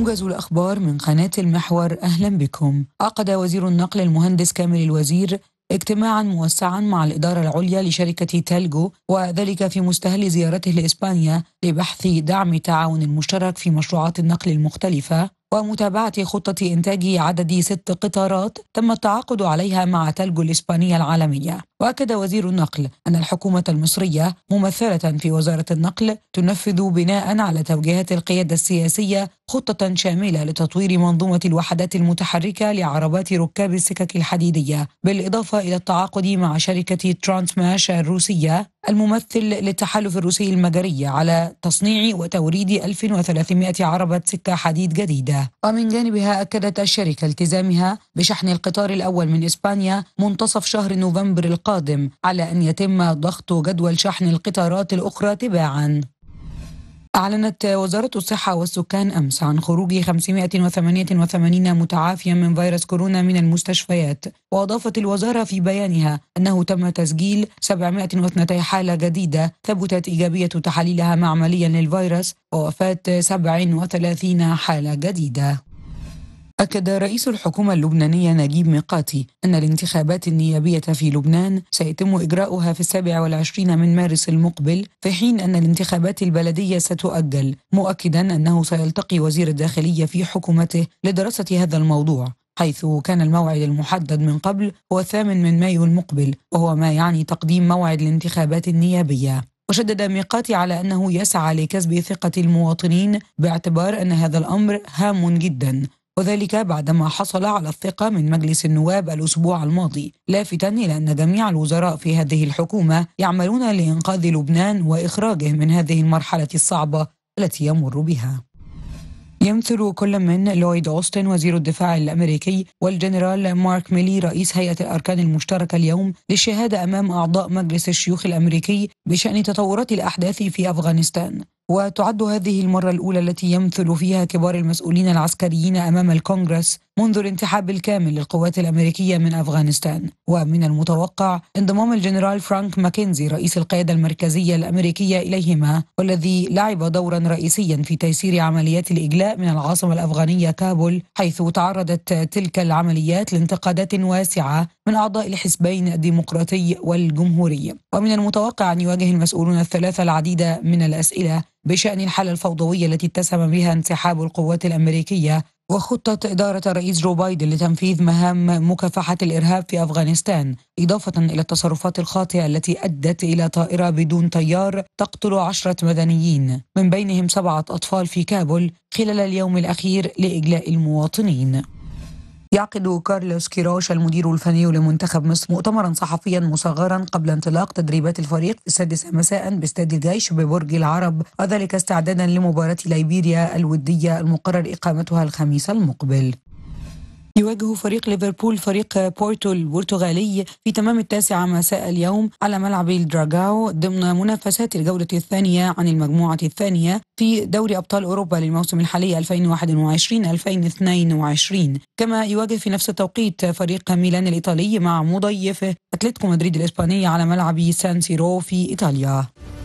موجز الأخبار من قناة المحور أهلا بكم عقد وزير النقل المهندس كامل الوزير اجتماعا موسعا مع الإدارة العليا لشركة تالجو وذلك في مستهل زيارته لإسبانيا لبحث دعم تعاون مشترك في مشروعات النقل المختلفة ومتابعة خطة إنتاج عدد ست قطارات تم التعاقد عليها مع تالجو الإسبانية العالمية وأكد وزير النقل أن الحكومة المصرية ممثلة في وزارة النقل تنفذ بناء على توجيهات القيادة السياسية خطة شاملة لتطوير منظومة الوحدات المتحركة لعربات ركاب السكك الحديدية بالإضافة إلى التعاقد مع شركة ترانسماش الروسية الممثل للتحالف الروسي المجري على تصنيع وتوريد 1300 عربة سكة حديد جديدة ومن جانبها أكدت الشركة التزامها بشحن القطار الأول من إسبانيا منتصف شهر نوفمبر القادم القادم على أن يتم ضغط جدول شحن القطارات الأخرى تباعاً أعلنت وزارة الصحة والسكان أمس عن خروج 588 متعافيا من فيروس كورونا من المستشفيات وأضافت الوزارة في بيانها أنه تم تسجيل 702 حالة جديدة ثبتت إيجابية تحاليلها معمليا للفيروس ووفاة 37 حالة جديدة أكد رئيس الحكومة اللبنانية نجيب ميقاتي أن الانتخابات النيابية في لبنان سيتم إجراؤها في السابع والعشرين من مارس المقبل في حين أن الانتخابات البلدية ستؤجل مؤكدا أنه سيلتقي وزير الداخلية في حكومته لدراسة هذا الموضوع حيث كان الموعد المحدد من قبل هو الثامن من مايو المقبل وهو ما يعني تقديم موعد الانتخابات النيابية وشدد ميقاتي على أنه يسعى لكسب ثقة المواطنين باعتبار أن هذا الأمر هام جدا وذلك بعدما حصل على الثقة من مجلس النواب الأسبوع الماضي لافتا إلى أن جميع الوزراء في هذه الحكومة يعملون لإنقاذ لبنان وإخراجه من هذه المرحلة الصعبة التي يمر بها يمثل كل من لويد أوستن وزير الدفاع الأمريكي والجنرال مارك ميلي رئيس هيئة الأركان المشتركة اليوم للشهادة أمام أعضاء مجلس الشيوخ الأمريكي بشأن تطورات الأحداث في أفغانستان وتعد هذه المرة الأولى التي يمثل فيها كبار المسؤولين العسكريين أمام الكونغرس منذ الانتحاب الكامل للقوات الأمريكية من أفغانستان ومن المتوقع انضمام الجنرال فرانك ماكنزي رئيس القيادة المركزية الأمريكية إليهما والذي لعب دورا رئيسيا في تيسير عمليات الإجلاء من العاصمة الأفغانية كابول حيث تعرضت تلك العمليات لانتقادات واسعة من أعضاء الحزبين الديمقراطي والجمهوري ومن المتوقع أن يواجه المسؤولون الثلاثة العديد من الأسئلة بشأن الحالة الفوضوية التي اتسم بها انسحاب القوات الأمريكية وخطة إدارة الرئيس جو بايدن لتنفيذ مهام مكافحة الإرهاب في أفغانستان إضافة إلى التصرفات الخاطئة التي أدت إلى طائرة بدون طيار تقتل عشرة مدنيين من بينهم سبعة أطفال في كابول خلال اليوم الأخير لإجلاء المواطنين يعقد كارلوس كيروش المدير الفني لمنتخب مصر مؤتمرا صحفيا مصغرا قبل انطلاق تدريبات الفريق السادسة مساء باستاد الجيش ببرج العرب وذلك استعدادا لمباراة ليبيريا الودية المقرر إقامتها الخميس المقبل يواجه فريق ليفربول فريق بورتو البرتغالي في تمام التاسعة مساء اليوم على ملعب الدراجاو ضمن منافسات الجولة الثانية عن المجموعة الثانية في دوري أبطال أوروبا للموسم الحالي 2021-2022 كما يواجه في نفس التوقيت فريق ميلان الإيطالي مع مضيفه أتلتيكو مدريد الإسبانية على ملعب سان سيرو في إيطاليا